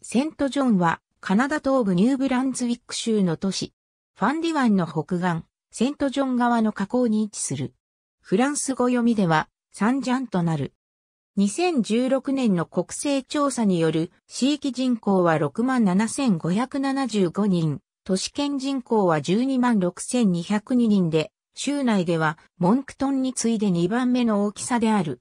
セントジョンは、カナダ東部ニューブランズウィック州の都市、ファンディ湾の北岸、セントジョン側の河口に位置する。フランス語読みでは、サンジャンとなる。2016年の国勢調査による、地域人口は67,575人、都市圏人口は126,202人で、州内では、モンクトンに次いで2番目の大きさである。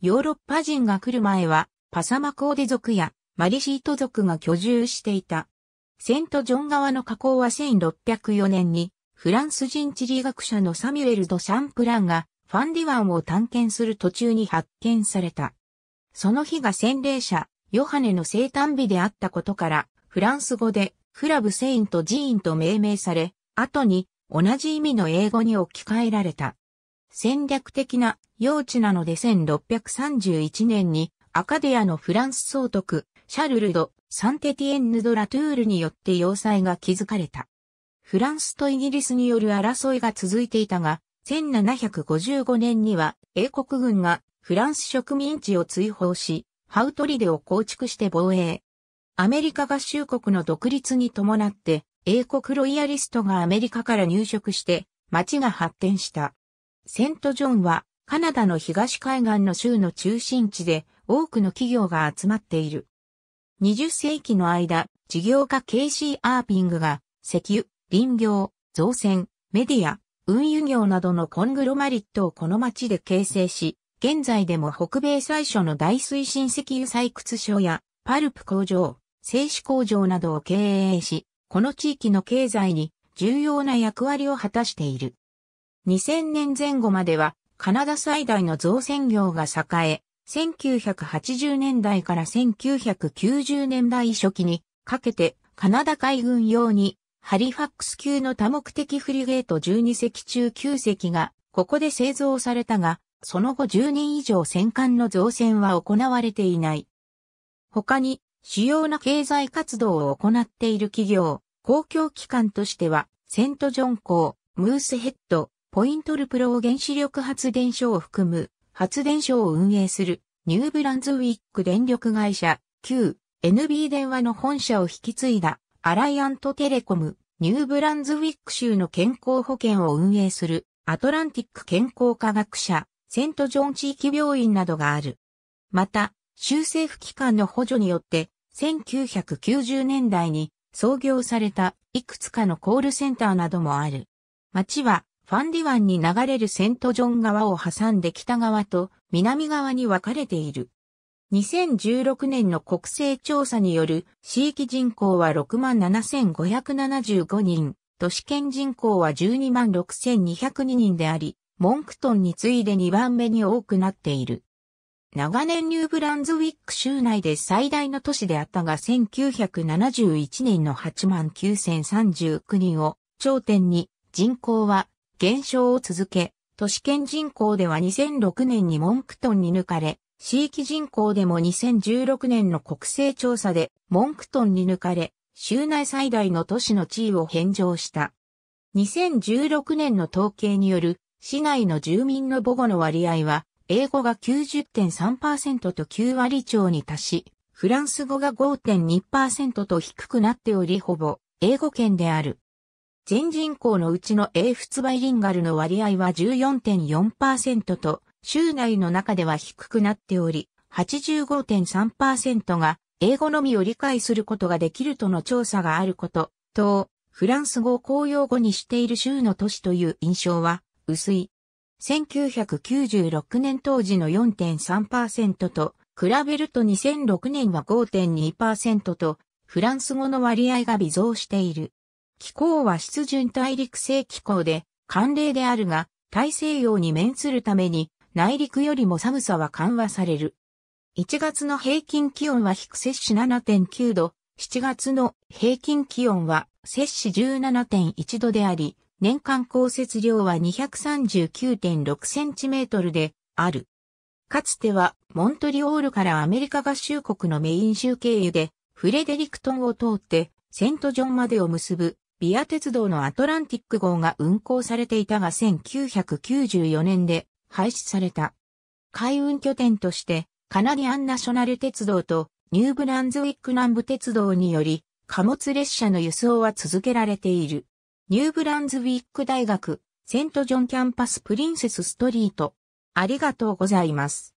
ヨーロッパ人が来る前は、パサマコーデ族やマリシート族が居住していた。セントジョン川の河口は1604年にフランス人地理学者のサミュエル・ド・シャンプランがファンディ湾を探検する途中に発見された。その日が洗礼者、ヨハネの生誕日であったことから、フランス語でクラブ・セイント・ーンと命名され、後に同じ意味の英語に置き換えられた。戦略的な用地なので1631年にアカデアのフランス総督シャルル・ド・サンテティエンヌ・ド・ラトゥールによって要塞が築かれた。フランスとイギリスによる争いが続いていたが、1755年には英国軍がフランス植民地を追放し、ハウトリデを構築して防衛。アメリカ合衆国の独立に伴って、英国ロイヤリストがアメリカから入植して、町が発展した。セントジョンは、カナダの東海岸の州の中心地で、多くの企業が集まっている。20世紀の間、事業家ケイシー・アーピングが、石油、林業、造船、メディア、運輸業などのコングロマリットをこの町で形成し、現在でも北米最初の大推進石油採掘所や、パルプ工場、製紙工場などを経営し、この地域の経済に重要な役割を果たしている。2000年前後までは、カナダ最大の造船業が栄え、1980年代から1990年代初期にかけてカナダ海軍用にハリファックス級の多目的フリゲート12隻中9隻がここで製造されたが、その後10人以上戦艦の造船は行われていない。他に主要な経済活動を行っている企業、公共機関としては、セントジョン港、ムースヘッド、ポイントルプロ原子力発電所を含む発電所を運営するニューブランズウィック電力会社、旧 NB 電話の本社を引き継いだアライアントテレコム、ニューブランズウィック州の健康保険を運営するアトランティック健康科学者、セントジョン地域病院などがある。また、州政府機関の補助によって、1990年代に創業されたいくつかのコールセンターなどもある。町はファンディ湾に流れるセントジョン川を挟んで北側と南側に分かれている。2016年の国勢調査による地域人口は67,575人、都市圏人口は126,202人であり、モンクトンに次いで2番目に多くなっている。長年ニューブランズウィック州内で最大の都市であったが1971年の89,039人を頂点に人口は減少を続け、都市圏人口では2006年にモンクトンに抜かれ、地域人口でも2016年の国勢調査でモンクトンに抜かれ、州内最大の都市の地位を返上した。2016年の統計による市内の住民の母語の割合は、英語が90.3%と9割超に達し、フランス語が5.2%と低くなっておりほぼ英語圏である。全人口のうちの英仏バイリンガルの割合は14.4%と、州内の中では低くなっており、85.3%が英語のみを理解することができるとの調査があること、と、フランス語を公用語にしている州の都市という印象は薄い。1996年当時の4.3%と、比べると2006年は5.2%と、フランス語の割合が微増している。気候は湿潤大陸性気候で、寒冷であるが、大西洋に面するために、内陸よりも寒さは緩和される。1月の平均気温は低摂氏7.9度、7月の平均気温は摂氏17.1度であり、年間降雪量は 239.6cm である。かつてはモントリオールからアメリカ合衆国のメイン州経由でフレデリクトンを通ってセントジョンまでを結ぶビア鉄道のアトランティック号が運行されていたが1994年で廃止された。海運拠点としてカナディアンナショナル鉄道とニューブランズウィック南部鉄道により貨物列車の輸送は続けられている。ニューブランズウィック大学セントジョンキャンパスプリンセスストリート。ありがとうございます。